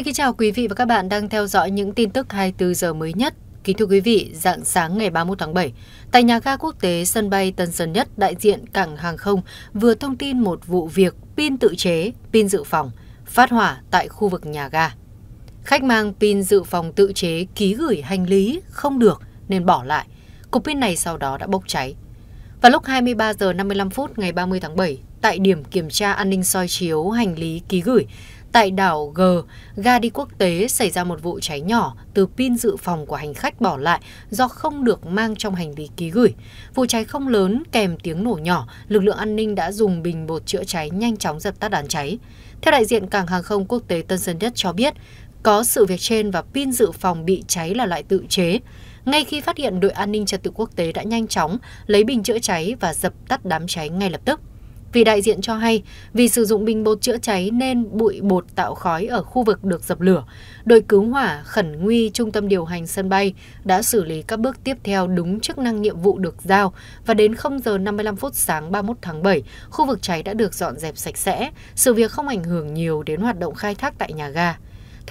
Xin kính chào quý vị và các bạn đang theo dõi những tin tức 24 giờ mới nhất. Kính thưa quý vị, dạng sáng ngày 31 tháng 7, tại nhà ga quốc tế sân bay Tân Sơn Nhất, đại diện cảng hàng không vừa thông tin một vụ việc pin tự chế, pin dự phòng phát hỏa tại khu vực nhà ga. Khách mang pin dự phòng tự chế ký gửi hành lý không được nên bỏ lại. Cục pin này sau đó đã bốc cháy. Vào lúc 23 giờ 55 phút ngày 30 tháng 7, tại điểm kiểm tra an ninh soi chiếu hành lý ký gửi tại đảo G, ga đi quốc tế xảy ra một vụ cháy nhỏ từ pin dự phòng của hành khách bỏ lại do không được mang trong hành lý ký gửi. Vụ cháy không lớn kèm tiếng nổ nhỏ, lực lượng an ninh đã dùng bình bột chữa cháy nhanh chóng dập tắt đám cháy. Theo đại diện cảng hàng không quốc tế Tân Sơn Nhất cho biết, có sự việc trên và pin dự phòng bị cháy là loại tự chế. Ngay khi phát hiện đội an ninh trật tự quốc tế đã nhanh chóng lấy bình chữa cháy và dập tắt đám cháy ngay lập tức. Vì đại diện cho hay, vì sử dụng bình bột chữa cháy nên bụi bột tạo khói ở khu vực được dập lửa. Đội cứu hỏa khẩn nguy trung tâm điều hành sân bay đã xử lý các bước tiếp theo đúng chức năng nhiệm vụ được giao và đến 0 giờ 55 phút sáng 31 tháng 7, khu vực cháy đã được dọn dẹp sạch sẽ. Sự việc không ảnh hưởng nhiều đến hoạt động khai thác tại nhà ga.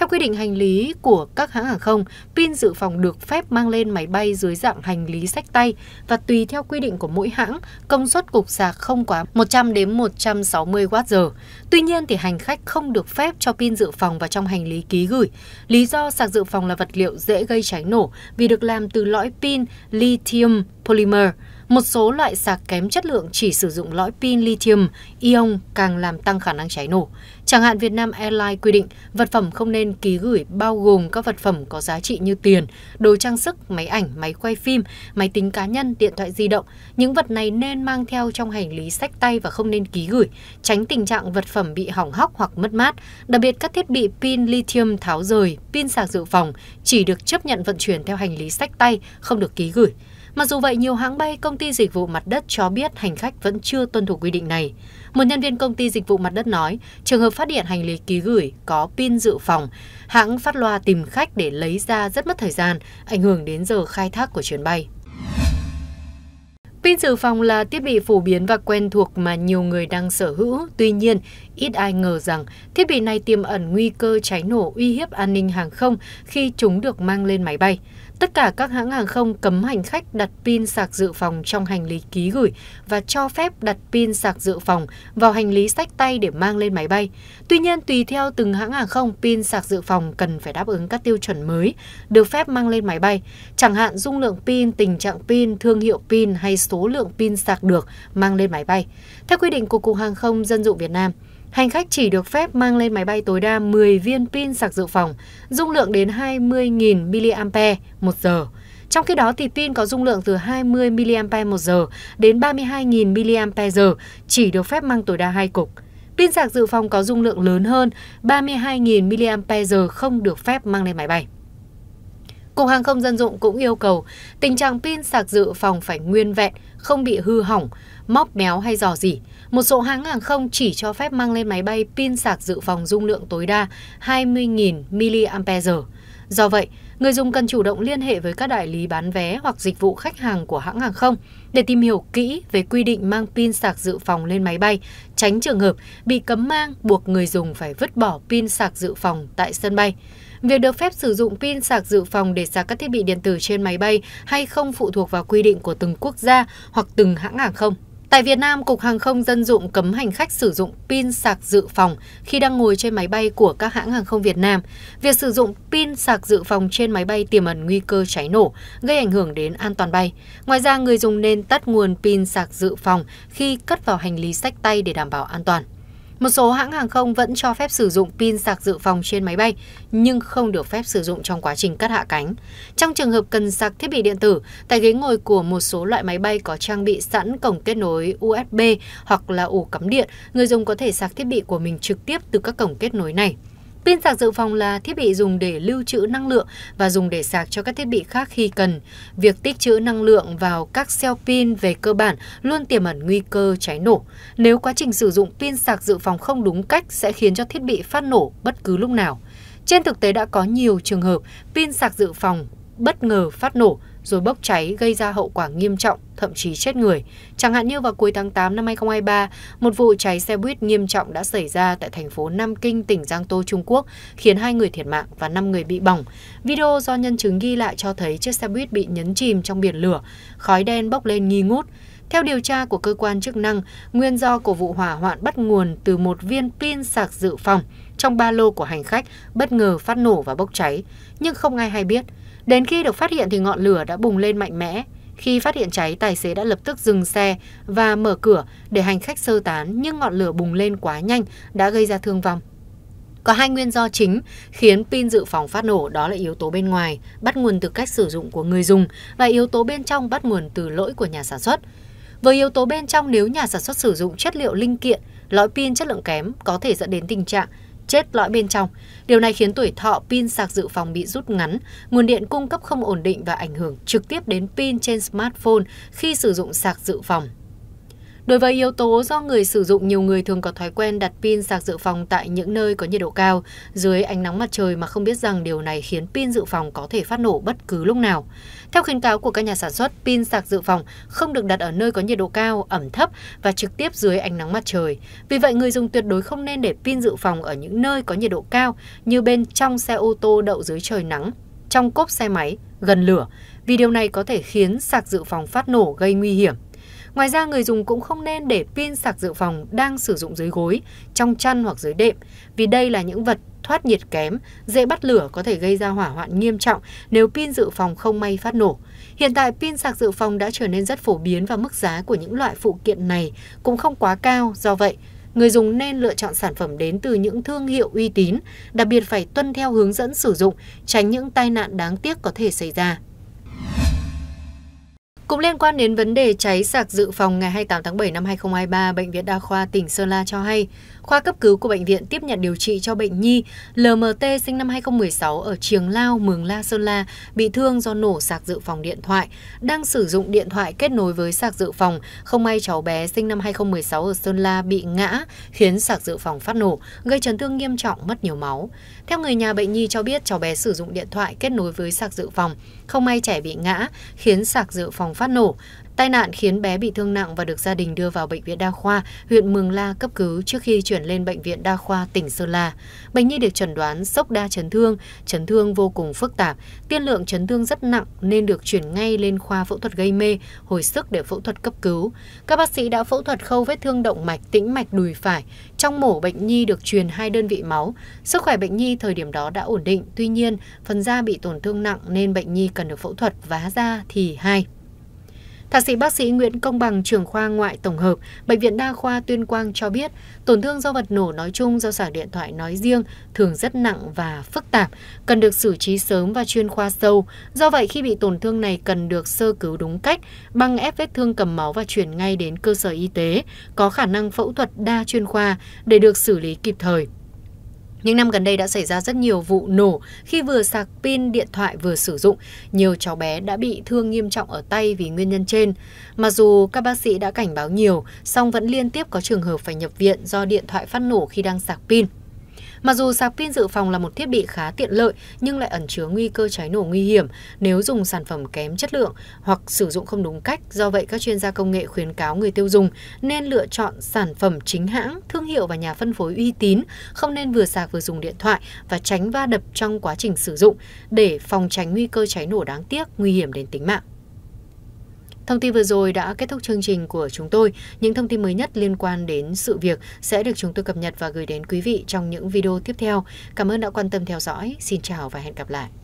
Theo quy định hành lý của các hãng hàng không, pin dự phòng được phép mang lên máy bay dưới dạng hành lý sách tay và tùy theo quy định của mỗi hãng, công suất cục sạc không quá 100 đến 160 Wh. Tuy nhiên thì hành khách không được phép cho pin dự phòng vào trong hành lý ký gửi. Lý do sạc dự phòng là vật liệu dễ gây cháy nổ vì được làm từ lõi pin lithium polymer một số loại sạc kém chất lượng chỉ sử dụng lõi pin lithium ion càng làm tăng khả năng cháy nổ. Chẳng hạn Việt Nam Airlines quy định vật phẩm không nên ký gửi bao gồm các vật phẩm có giá trị như tiền, đồ trang sức, máy ảnh, máy quay phim, máy tính cá nhân, điện thoại di động. Những vật này nên mang theo trong hành lý sách tay và không nên ký gửi, tránh tình trạng vật phẩm bị hỏng hóc hoặc mất mát. Đặc biệt các thiết bị pin lithium tháo rời, pin sạc dự phòng chỉ được chấp nhận vận chuyển theo hành lý sách tay, không được ký gửi. Mặc dù vậy, nhiều hãng bay công ty dịch vụ mặt đất cho biết hành khách vẫn chưa tuân thủ quy định này. Một nhân viên công ty dịch vụ mặt đất nói, trường hợp phát điện hành lý ký gửi có pin dự phòng, hãng phát loa tìm khách để lấy ra rất mất thời gian, ảnh hưởng đến giờ khai thác của chuyến bay. Pin dự phòng là thiết bị phổ biến và quen thuộc mà nhiều người đang sở hữu, tuy nhiên ít ai ngờ rằng thiết bị này tiềm ẩn nguy cơ cháy nổ uy hiếp an ninh hàng không khi chúng được mang lên máy bay. Tất cả các hãng hàng không cấm hành khách đặt pin sạc dự phòng trong hành lý ký gửi và cho phép đặt pin sạc dự phòng vào hành lý sách tay để mang lên máy bay. Tuy nhiên, tùy theo từng hãng hàng không, pin sạc dự phòng cần phải đáp ứng các tiêu chuẩn mới được phép mang lên máy bay, chẳng hạn dung lượng pin, tình trạng pin, thương hiệu pin hay số lượng pin sạc được mang lên máy bay. Theo quy định của Cục Hàng không Dân dụng Việt Nam, Hành khách chỉ được phép mang lên máy bay tối đa 10 viên pin sạc dự phòng, dung lượng đến 20.000 mAh một giờ. Trong khi đó thì pin có dung lượng từ 20 mAh một giờ đến 32.000 mAh giờ chỉ được phép mang tối đa 2 cục. Pin sạc dự phòng có dung lượng lớn hơn 32.000 mAh giờ không được phép mang lên máy bay. Cục hàng không dân dụng cũng yêu cầu tình trạng pin sạc dự phòng phải nguyên vẹn, không bị hư hỏng, móc méo hay dò dỉ. Một số hãng hàng không chỉ cho phép mang lên máy bay pin sạc dự phòng dung lượng tối đa 20.000 mAh. Do vậy, người dùng cần chủ động liên hệ với các đại lý bán vé hoặc dịch vụ khách hàng của hãng hàng không để tìm hiểu kỹ về quy định mang pin sạc dự phòng lên máy bay, tránh trường hợp bị cấm mang buộc người dùng phải vứt bỏ pin sạc dự phòng tại sân bay. Việc được phép sử dụng pin sạc dự phòng để sạc các thiết bị điện tử trên máy bay hay không phụ thuộc vào quy định của từng quốc gia hoặc từng hãng hàng không. Tại Việt Nam, Cục Hàng không Dân dụng cấm hành khách sử dụng pin sạc dự phòng khi đang ngồi trên máy bay của các hãng hàng không Việt Nam. Việc sử dụng pin sạc dự phòng trên máy bay tiềm ẩn nguy cơ cháy nổ, gây ảnh hưởng đến an toàn bay. Ngoài ra, người dùng nên tắt nguồn pin sạc dự phòng khi cất vào hành lý sách tay để đảm bảo an toàn. Một số hãng hàng không vẫn cho phép sử dụng pin sạc dự phòng trên máy bay, nhưng không được phép sử dụng trong quá trình cất hạ cánh. Trong trường hợp cần sạc thiết bị điện tử, tại ghế ngồi của một số loại máy bay có trang bị sẵn cổng kết nối USB hoặc là ổ cắm điện, người dùng có thể sạc thiết bị của mình trực tiếp từ các cổng kết nối này. Pin sạc dự phòng là thiết bị dùng để lưu trữ năng lượng và dùng để sạc cho các thiết bị khác khi cần. Việc tích trữ năng lượng vào các cell pin về cơ bản luôn tiềm ẩn nguy cơ cháy nổ. Nếu quá trình sử dụng pin sạc dự phòng không đúng cách sẽ khiến cho thiết bị phát nổ bất cứ lúc nào. Trên thực tế đã có nhiều trường hợp pin sạc dự phòng bất ngờ phát nổ rồi bốc cháy gây ra hậu quả nghiêm trọng, thậm chí chết người. Chẳng hạn như vào cuối tháng 8 năm 2023, một vụ cháy xe buýt nghiêm trọng đã xảy ra tại thành phố Nam Kinh, tỉnh Giang Tô, Trung Quốc, khiến hai người thiệt mạng và 5 người bị bỏng. Video do nhân chứng ghi lại cho thấy chiếc xe buýt bị nhấn chìm trong biển lửa, khói đen bốc lên nghi ngút. Theo điều tra của cơ quan chức năng, nguyên do của vụ hỏa hoạn bắt nguồn từ một viên pin sạc dự phòng trong ba lô của hành khách bất ngờ phát nổ và bốc cháy, nhưng không ai hay biết. Đến khi được phát hiện thì ngọn lửa đã bùng lên mạnh mẽ. Khi phát hiện cháy, tài xế đã lập tức dừng xe và mở cửa để hành khách sơ tán, nhưng ngọn lửa bùng lên quá nhanh đã gây ra thương vong. Có hai nguyên do chính khiến pin dự phòng phát nổ đó là yếu tố bên ngoài, bắt nguồn từ cách sử dụng của người dùng và yếu tố bên trong bắt nguồn từ lỗi của nhà sản xuất. Với yếu tố bên trong nếu nhà sản xuất sử dụng chất liệu linh kiện, lõi pin chất lượng kém có thể dẫn đến tình trạng chết lõi bên trong. Điều này khiến tuổi thọ pin sạc dự phòng bị rút ngắn, nguồn điện cung cấp không ổn định và ảnh hưởng trực tiếp đến pin trên smartphone khi sử dụng sạc dự phòng đối với yếu tố do người sử dụng nhiều người thường có thói quen đặt pin sạc dự phòng tại những nơi có nhiệt độ cao dưới ánh nắng mặt trời mà không biết rằng điều này khiến pin dự phòng có thể phát nổ bất cứ lúc nào theo khuyến cáo của các nhà sản xuất pin sạc dự phòng không được đặt ở nơi có nhiệt độ cao ẩm thấp và trực tiếp dưới ánh nắng mặt trời vì vậy người dùng tuyệt đối không nên để pin dự phòng ở những nơi có nhiệt độ cao như bên trong xe ô tô đậu dưới trời nắng trong cốp xe máy gần lửa vì điều này có thể khiến sạc dự phòng phát nổ gây nguy hiểm Ngoài ra người dùng cũng không nên để pin sạc dự phòng đang sử dụng dưới gối, trong chăn hoặc dưới đệm, vì đây là những vật thoát nhiệt kém, dễ bắt lửa có thể gây ra hỏa hoạn nghiêm trọng nếu pin dự phòng không may phát nổ. Hiện tại pin sạc dự phòng đã trở nên rất phổ biến và mức giá của những loại phụ kiện này cũng không quá cao, do vậy người dùng nên lựa chọn sản phẩm đến từ những thương hiệu uy tín, đặc biệt phải tuân theo hướng dẫn sử dụng, tránh những tai nạn đáng tiếc có thể xảy ra. Cũng liên quan đến vấn đề cháy sạc dự phòng ngày 28 tháng 7 năm 2023, Bệnh viện Đa khoa tỉnh Sơn La cho hay, khoa cấp cứu của bệnh viện tiếp nhận điều trị cho bệnh nhi LMT sinh năm 2016 ở Triềng Lao, Mường La, Sơn La bị thương do nổ sạc dự phòng điện thoại, đang sử dụng điện thoại kết nối với sạc dự phòng. Không may cháu bé sinh năm 2016 ở Sơn La bị ngã khiến sạc dự phòng phát nổ, gây chấn thương nghiêm trọng, mất nhiều máu. Theo người nhà bệnh nhi cho biết cháu bé sử dụng điện thoại kết nối với sạc dự phòng không may trẻ bị ngã khiến sạc dự phòng phát nổ tai nạn khiến bé bị thương nặng và được gia đình đưa vào bệnh viện đa khoa huyện Mường La cấp cứu trước khi chuyển lên bệnh viện đa khoa tỉnh Sơn La. Bệnh nhi được chẩn đoán sốc đa chấn thương, chấn thương vô cùng phức tạp, tiên lượng chấn thương rất nặng nên được chuyển ngay lên khoa phẫu thuật gây mê, hồi sức để phẫu thuật cấp cứu. Các bác sĩ đã phẫu thuật khâu vết thương động mạch tĩnh mạch đùi phải, trong mổ bệnh nhi được truyền hai đơn vị máu. Sức khỏe bệnh nhi thời điểm đó đã ổn định, tuy nhiên phần da bị tổn thương nặng nên bệnh nhi cần được phẫu thuật vá da thì hai. Thạc sĩ bác sĩ Nguyễn Công Bằng, trưởng khoa ngoại tổng hợp, Bệnh viện Đa khoa Tuyên Quang cho biết, tổn thương do vật nổ nói chung, do sạc điện thoại nói riêng thường rất nặng và phức tạp, cần được xử trí sớm và chuyên khoa sâu. Do vậy, khi bị tổn thương này cần được sơ cứu đúng cách, băng ép vết thương cầm máu và chuyển ngay đến cơ sở y tế có khả năng phẫu thuật đa chuyên khoa để được xử lý kịp thời. Những năm gần đây đã xảy ra rất nhiều vụ nổ khi vừa sạc pin điện thoại vừa sử dụng. Nhiều cháu bé đã bị thương nghiêm trọng ở tay vì nguyên nhân trên. Mặc dù các bác sĩ đã cảnh báo nhiều, song vẫn liên tiếp có trường hợp phải nhập viện do điện thoại phát nổ khi đang sạc pin. Mặc dù sạc pin dự phòng là một thiết bị khá tiện lợi nhưng lại ẩn chứa nguy cơ cháy nổ nguy hiểm nếu dùng sản phẩm kém chất lượng hoặc sử dụng không đúng cách. Do vậy, các chuyên gia công nghệ khuyến cáo người tiêu dùng nên lựa chọn sản phẩm chính hãng, thương hiệu và nhà phân phối uy tín, không nên vừa sạc vừa dùng điện thoại và tránh va đập trong quá trình sử dụng để phòng tránh nguy cơ cháy nổ đáng tiếc, nguy hiểm đến tính mạng. Thông tin vừa rồi đã kết thúc chương trình của chúng tôi. Những thông tin mới nhất liên quan đến sự việc sẽ được chúng tôi cập nhật và gửi đến quý vị trong những video tiếp theo. Cảm ơn đã quan tâm theo dõi. Xin chào và hẹn gặp lại.